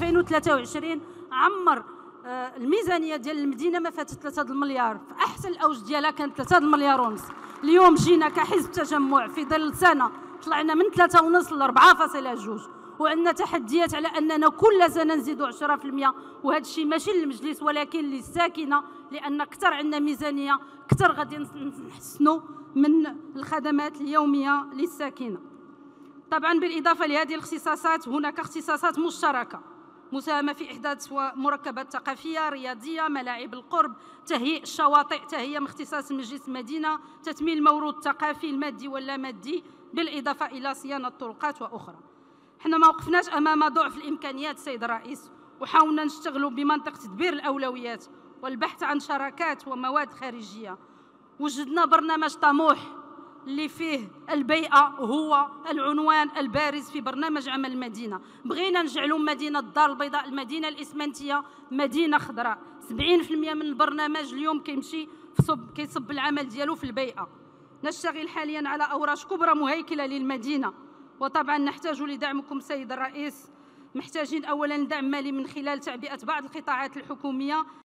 2023 عمر آه، الميزانيه ديال المدينه ما فاتت 3 المليار في احسن الاوج ديالها كانت 3 المليار ونص اليوم جينا كحزب تجمع في ظل سنه طلعنا من 3 ونص ل 4.2 وعندنا تحديات على اننا كل سنه نزيدوا 10% وهذا الشيء ماشي للمجلس ولكن للساكنه لان اكثر عندنا ميزانيه اكثر غادي نحسنوا من الخدمات اليوميه للساكنه طبعا بالاضافه لهذه الاختصاصات هناك اختصاصات مشتركه مساهمة في إحداث مركبات ثقافية رياضية ملاعب القرب تهيئ الشواطئ تهيئة من اختصاص مجلس المدينة تثمين الموروث الثقافي المادي واللامادي بالإضافة إلى صيانة الطرقات وأخرى حنا ما وقفناش أمام ضعف الإمكانيات سيد الرئيس وحاولنا نشتغلوا بمنطق تدبير الأولويات والبحث عن شراكات ومواد خارجية وجدنا برنامج طموح اللي فيه البيئة هو العنوان البارز في برنامج عمل المدينة بغينا نجعلوا مدينة الدار البيضاء المدينة الإسمنتية مدينة خضراء 70% من البرنامج اليوم كيمشي في صب كيصب العمل ديالو في البيئة نشتغل حاليا على أوراش كبرى مهيكلة للمدينة وطبعا نحتاج لدعمكم سيد الرئيس محتاجين أولا دعم مالي من خلال تعبئة بعض القطاعات الحكومية